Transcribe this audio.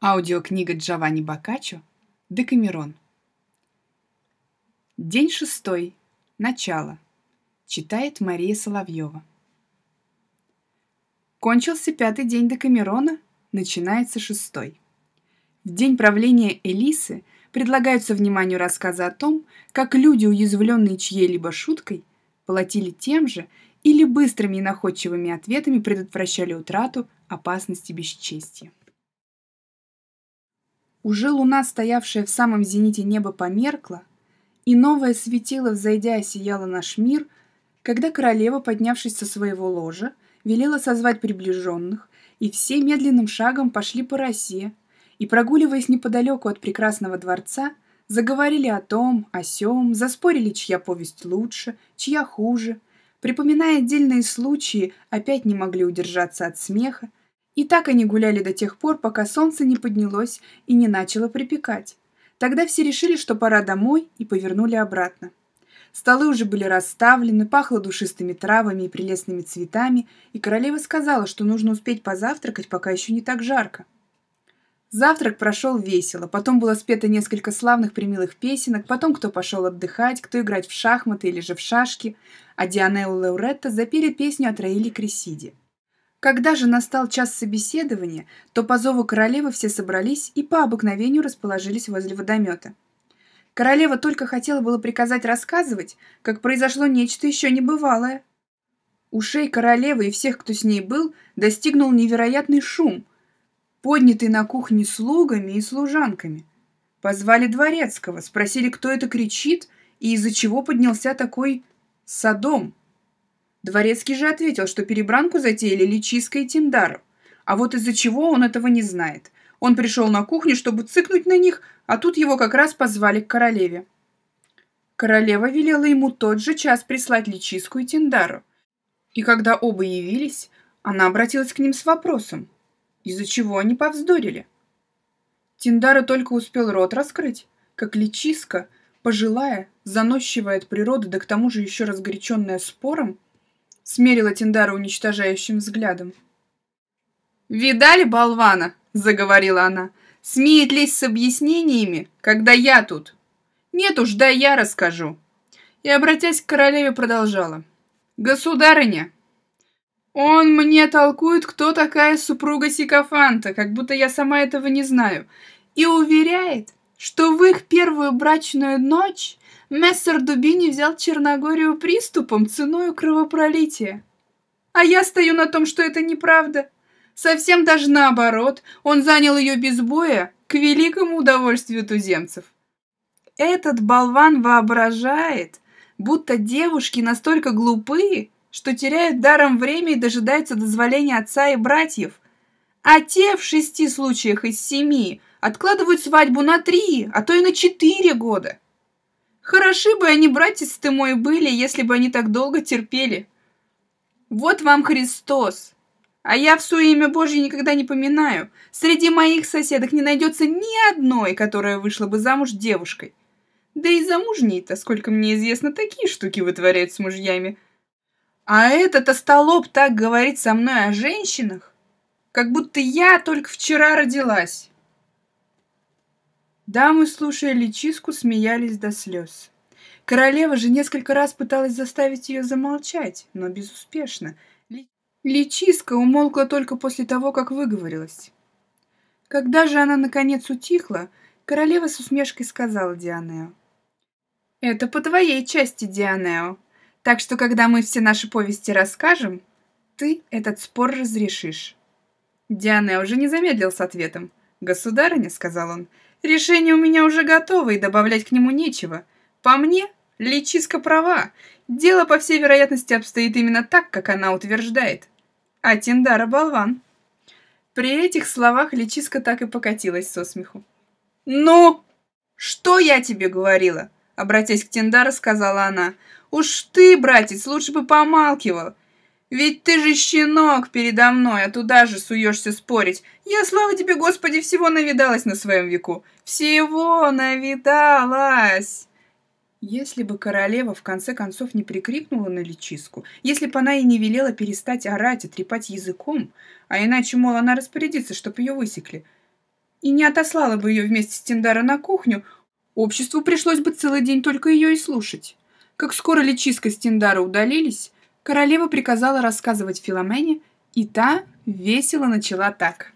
Аудиокнига Джованни Боккаччо «Декамерон». День шестой. Начало. Читает Мария Соловьева. Кончился пятый день Декамерона, начинается шестой. В день правления Элисы предлагаются вниманию рассказы о том, как люди, уязвленные чьей-либо шуткой, платили тем же или быстрыми и находчивыми ответами предотвращали утрату опасности бесчестия. Уже луна, стоявшая в самом зените неба, померкла, и новое светило, взойдя, осияло наш мир, когда королева, поднявшись со своего ложа, велела созвать приближенных, и все медленным шагом пошли по России, и, прогуливаясь неподалеку от прекрасного дворца, заговорили о том, о сём, заспорили, чья повесть лучше, чья хуже. Припоминая отдельные случаи, опять не могли удержаться от смеха, и так они гуляли до тех пор, пока солнце не поднялось и не начало припекать. Тогда все решили, что пора домой, и повернули обратно. Столы уже были расставлены, пахло душистыми травами и прелестными цветами, и королева сказала, что нужно успеть позавтракать, пока еще не так жарко. Завтрак прошел весело, потом было спето несколько славных примилых песенок, потом кто пошел отдыхать, кто играть в шахматы или же в шашки, а Дианео Лауретта запели песню о Троиле Кресиде – когда же настал час собеседования, то по зову королевы все собрались и по обыкновению расположились возле водомета. Королева только хотела было приказать рассказывать, как произошло нечто еще небывалое. Ушей королевы и всех, кто с ней был, достигнул невероятный шум, поднятый на кухне слугами и служанками. Позвали дворецкого, спросили, кто это кричит и из-за чего поднялся такой садом – Дворецкий же ответил, что перебранку затеяли Личиска и Тиндаров. А вот из-за чего он этого не знает. Он пришел на кухню, чтобы цыкнуть на них, а тут его как раз позвали к королеве. Королева велела ему тот же час прислать Личиску и Тиндару. И когда оба явились, она обратилась к ним с вопросом, из-за чего они повздорили. Тиндара только успел рот раскрыть, как Личиска, пожилая, заносчивая от природы, да к тому же еще разгоряченная спором, смерила Тиндара уничтожающим взглядом. «Видали болвана?» – заговорила она. «Смеет лезть с объяснениями, когда я тут?» «Нет уж, да я расскажу». И, обратясь к королеве, продолжала. «Государыня, он мне толкует, кто такая супруга Сикофанта, как будто я сама этого не знаю, и уверяет, что в их первую брачную ночь Мессер Дубини взял Черногорию приступом, ценою кровопролития. А я стою на том, что это неправда. Совсем даже наоборот, он занял ее без боя, к великому удовольствию туземцев. Этот болван воображает, будто девушки настолько глупые, что теряют даром время и дожидаются дозволения отца и братьев. А те в шести случаях из семи откладывают свадьбу на три, а то и на четыре года. Хороши бы они, братец ты мой, были, если бы они так долго терпели. Вот вам Христос. А я в свое имя Божье никогда не поминаю. Среди моих соседок не найдется ни одной, которая вышла бы замуж девушкой. Да и замужней-то, сколько мне известно, такие штуки вытворяют с мужьями. А этот остолоп так говорит со мной о женщинах, как будто я только вчера родилась. Дамы, слушая личиску, смеялись до слез. Королева же несколько раз пыталась заставить ее замолчать, но безуспешно. Личиска умолкла только после того, как выговорилась. Когда же она, наконец, утихла, королева с усмешкой сказала Дианео. «Это по твоей части, Дианео. Так что, когда мы все наши повести расскажем, ты этот спор разрешишь». Дианео уже не замедлил с ответом. «Государыня», — сказал он, — Решение у меня уже готово, и добавлять к нему нечего. По мне, Личиска права. Дело, по всей вероятности, обстоит именно так, как она утверждает. А Тиндара болван. При этих словах Личиска так и покатилась со смеху. «Ну, что я тебе говорила?» Обратясь к Тиндара, сказала она. «Уж ты, братец, лучше бы помалкивал. Ведь ты же щенок передо мной, а туда же суешься спорить. Я, слава тебе, Господи, всего навидалась на своем веку. Всего навидалась!» Если бы королева в конце концов не прикрикнула на личиску, если бы она и не велела перестать орать и трепать языком, а иначе, мол, она распорядится, чтоб ее высекли, и не отослала бы ее вместе с Тиндара на кухню, обществу пришлось бы целый день только ее и слушать. Как скоро личиска с Тиндара удалились, Королева приказала рассказывать Филомене, и та весело начала так.